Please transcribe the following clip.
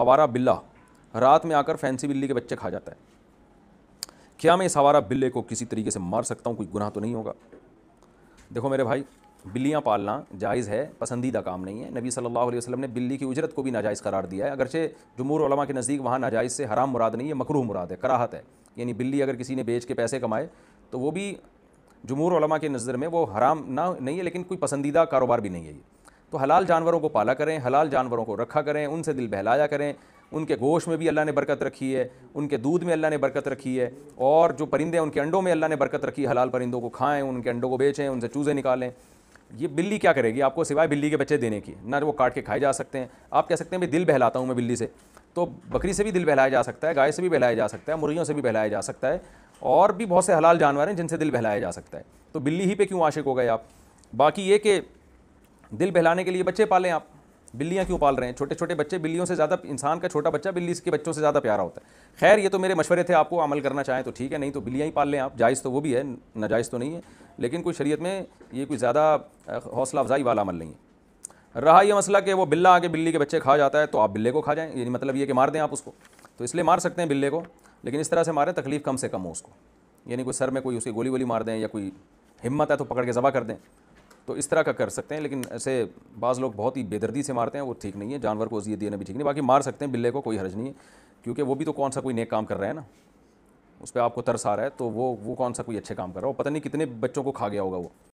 आवारा बिल्ला रात में आकर फैंसी बिल्ली के बच्चे खा जाता है क्या मैं इस आवारा बिल्ले को किसी तरीके से मार सकता हूँ कोई गुनाह तो नहीं होगा देखो मेरे भाई बिल्लियाँ पालना जायज़ है पसंदीदा काम नहीं है नबी सल्लल्लाहु अलैहि वसल्लम ने बिल्ली की उजरत को भी नाजायज़ करार दिया है अगरचे जमूर उलमा के नज़दीक वहाँ नाजायज़ से हराम मुराद नहीं है मकरूह मुराद है कराहत है यानी बिल्ली अगर किसी ने बेच के पैसे कमाए तो वो भी जमूर उलमा के नज़र में वो हराम ना नहीं है लेकिन कोई पसंदीदा कारोबार भी नहीं है ये तो हलाल जानवरों को पाला करें हलाल जानवरों को रखा करें उनसे दिल बहलाया करें उनके गोश में भी अल्लाह ने बरकत रखी है उनके दूध में अल्लाह ने बरकत रखी है और जो परिंदे उनके अंडों में अल्लाह ने बरकत रखी है हलाल परिंदों को खाएं उनके अंडों को बेचें उनसे चूज़े निकालें ये बिल्ली क्या करेगी आपको सिवाय बिल्ली के बच्चे देने की ना वो काट के खाए जा सकते हैं आप कह सकते हैं भाई दिल बहलाता हूँ मैं बिल्ली से तो बकरी से भी दिल बहलाया जा सकता है गाय से भी बहलाया जा सकता है मुर्गियों से भी बहलाया जा सकता है और भी बहुत से हलाल जानवर हैं जिनसे दिल बहलाया जा सकता है तो बिल्ली ही पे क्यों आशिक हो गए आप बाकी ये कि दिल बहलाने के लिए बच्चे पालें आप बिल्लियाँ क्यों पाल रहे हैं छोटे छोटे बच्चे बिल्लियों से ज़्यादा इंसान का छोटा बच्चा बिल्ली के बच्चों से ज़्यादा प्यारा होता है खैर ये तो मेरे मशवरे थे आपको अमल करना चाहें तो ठीक है नहीं तो बिल्लियाँ ही पाल लें आप जायज़ तो वो भी है नाजायज़ तो नहीं है लेकिन कोई शरीय में ये कोई ज़्यादा हौसला अफजाई वाला अमल नहीं है रहा यह मसला कि वो बिल्ला आके बिल्ली के बच्चे खा जाता है तो आप बिल्ले को खा जाएँ यानी मतलब ये कि मार दें आप उसको तो इसलिए मार सकते हैं बिल्ले को लेकिन इस तरह से मारें तकलीफ़ कम से कम हो उसको यानी कोई सर में कोई उसकी गोली वोली मार दें या कोई हिम्मत है तो पकड़ के ज़बा कर दें तो इस तरह का कर सकते हैं लेकिन ऐसे बाज़ लोग बहुत ही बेदर्दी से मारते हैं वो ठीक नहीं है जानवर को अजियत देना भी ठीक नहीं बाकी मार सकते हैं बिल्ले को कोई हर्ज नहीं है क्योंकि वो भी तो कौन सा कोई नेक काम कर रहा है ना उस पर आपको तरस आ रहा है तो वो वो कौन सा कोई अच्छे काम कर रहा है वो पता नहीं कितने बच्चों को खा गया होगा वो